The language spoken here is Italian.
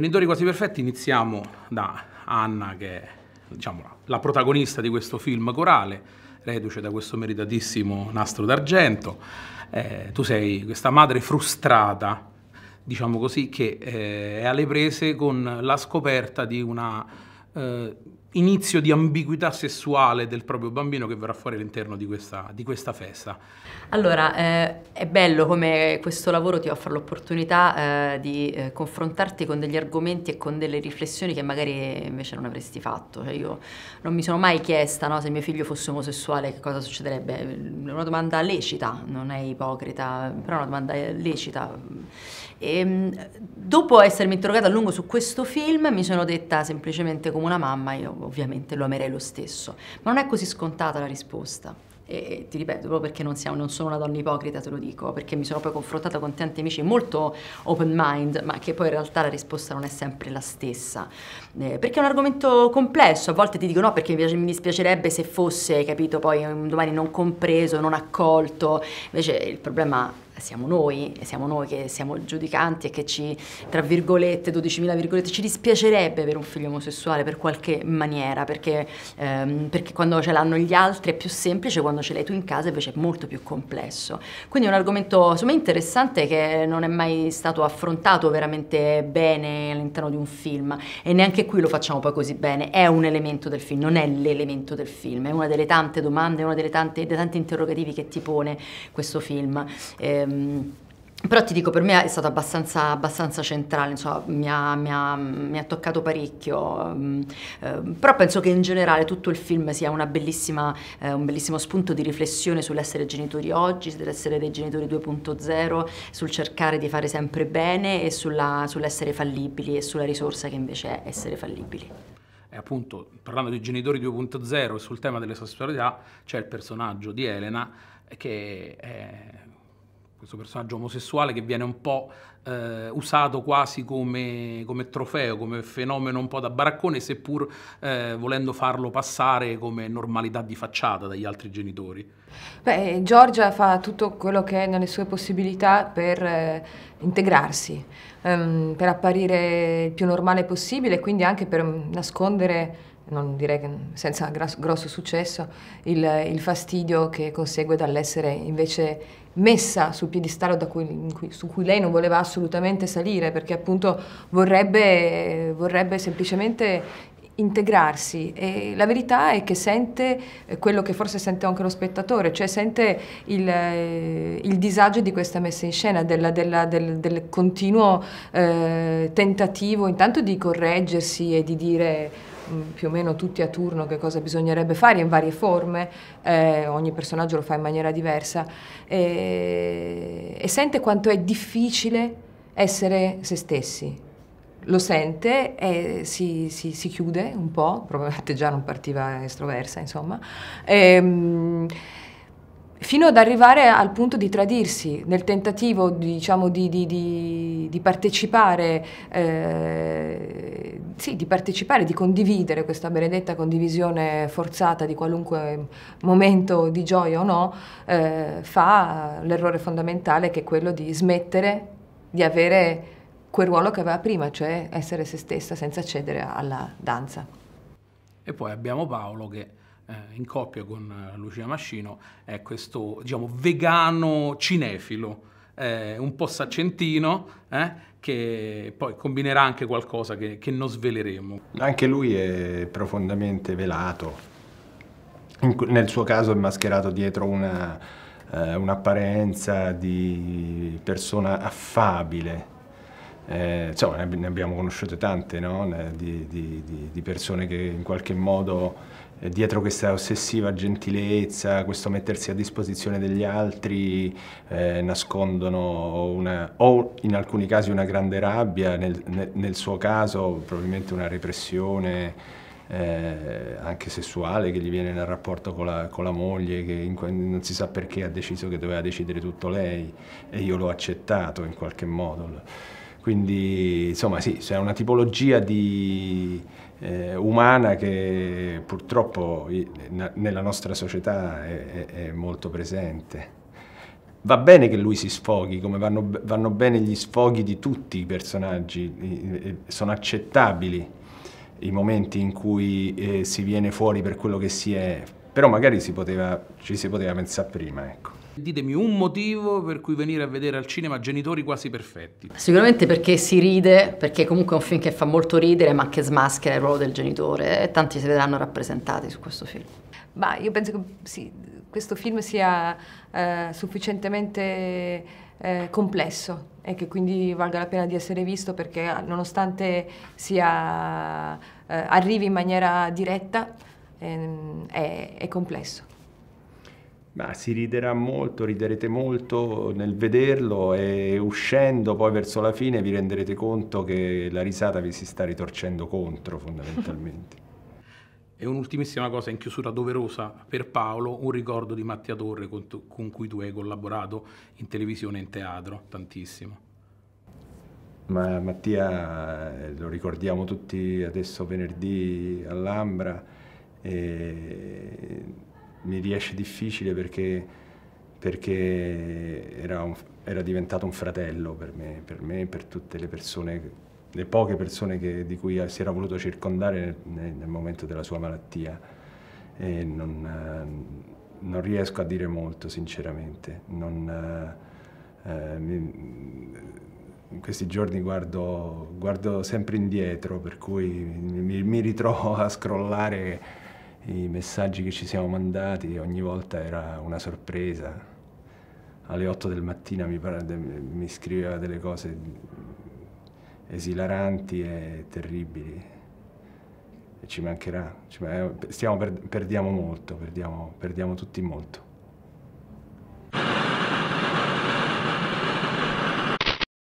Genitori quasi perfetti iniziamo da Anna che è diciamo, la protagonista di questo film corale, reduce da questo meritatissimo nastro d'argento. Eh, tu sei questa madre frustrata, diciamo così, che eh, è alle prese con la scoperta di una eh, inizio di ambiguità sessuale del proprio bambino che verrà fuori all'interno di questa, di questa festa. Allora, eh, è bello come questo lavoro ti offre l'opportunità eh, di eh, confrontarti con degli argomenti e con delle riflessioni che magari eh, invece non avresti fatto. Cioè io non mi sono mai chiesta no, se mio figlio fosse omosessuale che cosa succederebbe. È una domanda lecita, non è ipocrita, però è una domanda eh, lecita. E, ehm, dopo essermi interrogata a lungo su questo film mi sono detta semplicemente come una mamma, io ovviamente lo amerei lo stesso. Ma non è così scontata la risposta. E ti ripeto, proprio perché non, siamo, non sono una donna ipocrita, te lo dico, perché mi sono poi confrontata con tanti amici molto open mind, ma che poi in realtà la risposta non è sempre la stessa. Eh, perché è un argomento complesso, a volte ti dico no perché mi, piace, mi dispiacerebbe se fosse, capito, poi un domani non compreso, non accolto. Invece il problema siamo noi, siamo noi che siamo giudicanti e che ci, tra virgolette, 12.000 virgolette, ci dispiacerebbe avere un figlio omosessuale per qualche maniera, perché, ehm, perché quando ce l'hanno gli altri è più semplice, quando ce l'hai tu in casa invece è molto più complesso. Quindi è un argomento insomma, interessante che non è mai stato affrontato veramente bene all'interno di un film e neanche qui lo facciamo poi così bene, è un elemento del film, non è l'elemento del film, è una delle tante domande, uno dei tanti interrogativi che ti pone questo film. Eh, Ehm, però ti dico, per me è stato abbastanza, abbastanza centrale, insomma, mi ha, mi ha, mi ha toccato parecchio, eh, però penso che in generale tutto il film sia eh, un bellissimo spunto di riflessione sull'essere genitori oggi, sull'essere dei genitori 2.0, sul cercare di fare sempre bene e sull'essere fallibili e sulla risorsa che invece è essere fallibili. E appunto, parlando di genitori 2.0 sul tema delle sessualità, c'è il personaggio di Elena che è questo personaggio omosessuale che viene un po' eh, usato quasi come, come, trofeo, come fenomeno un po' da baraccone, seppur eh, volendo farlo passare come normalità di facciata dagli altri genitori. Beh, Giorgia fa tutto quello che è nelle sue possibilità per eh, integrarsi, ehm, per apparire il più normale possibile, e quindi anche per mm, nascondere non direi che senza grosso successo, il, il fastidio che consegue dall'essere invece messa sul piedistallo cui, cui, su cui lei non voleva assolutamente salire, perché appunto vorrebbe, vorrebbe semplicemente integrarsi e la verità è che sente quello che forse sente anche lo spettatore, cioè sente il, il disagio di questa messa in scena, della, della, del, del, continuo eh, tentativo intanto di correggersi e di dire Mm, più o meno tutti a turno che cosa bisognerebbe fare in varie forme, eh, ogni personaggio lo fa in maniera diversa e, eh, e sente quanto è difficile essere se stessi, lo sente e si, si, si, chiude un po', probabilmente già non partiva estroversa, insomma. E, ehm, fino ad arrivare al punto di tradirsi nel tentativo diciamo, di, di, di, di, partecipare, eh, sì, di partecipare, di condividere questa benedetta condivisione forzata di qualunque momento di gioia o no, eh, fa l'errore fondamentale che è quello di smettere di avere quel ruolo che aveva prima, cioè essere se stessa senza cedere alla danza. E poi abbiamo Paolo che eh, in coppia con eh, Lucia Mascino è questo, diciamo, vegano cinefilo, eh, un po' saccentino, eh, che poi combinerà anche qualcosa che, che, non sveleremo. Anche lui è profondamente velato, in, nel suo caso è mascherato dietro eh, un'apparenza eh, un di persona affabile, eh, insomma, ne abbiamo conosciute tante, no? di, di, di, persone che in qualche modo eh, dietro questa ossessiva gentilezza, questo mettersi a disposizione degli altri, eh, nascondono una, o in alcuni casi una grande rabbia, nel, nel, suo caso probabilmente una repressione eh, anche sessuale che gli viene nel rapporto con la, con la moglie, che in, non si sa perché ha deciso che doveva decidere tutto lei e io l'ho accettato in qualche modo. Quindi insomma sì, c'è una tipologia di, eh, umana che purtroppo nella nostra società è, è, è, molto presente. Va bene che lui si sfoghi, come vanno, vanno bene gli sfoghi di tutti i personaggi, eh, sono accettabili i momenti in cui eh, si viene fuori per quello che si è, però magari si poteva, ci si poteva pensare prima, ecco. Ditemi un motivo per cui venire a vedere al cinema genitori quasi perfetti. Sicuramente perché si ride, perché comunque è un film che fa molto ridere ma che smaschera il ruolo del genitore e tanti si vedranno rappresentati su questo film. Ma io penso che sì, questo film sia eh, sufficientemente eh, complesso e che quindi valga la pena di essere visto perché nonostante sia, eh, arrivi in maniera diretta Ehm, è, è complesso. Ma si riderà molto, riderete molto nel vederlo e uscendo poi verso la fine vi renderete conto che la risata vi si sta ritorcendo contro fondamentalmente. e un'ultimissima cosa in chiusura doverosa per Paolo, un ricordo di Mattia Torre con, tu, con cui tu hai collaborato in televisione e in teatro, tantissimo. Ma Mattia eh, lo ricordiamo tutti adesso venerdì all'Ambra e mi riesce difficile perché, perché era, un, era, diventato un fratello per me, per me, per tutte le persone, le poche persone che, di cui si era voluto circondare nel, nel momento della sua malattia. E non, non riesco a dire molto, sinceramente. Non, eh, in questi giorni guardo, guardo, sempre indietro, per cui mi, mi ritrovo a scrollare i messaggi che ci siamo mandati ogni volta era una sorpresa. Alle 8 del mattino mi, mi scriveva delle cose esilaranti e terribili. E ci mancherà, eh, stiamo, per, perdiamo molto, perdiamo, perdiamo tutti molto.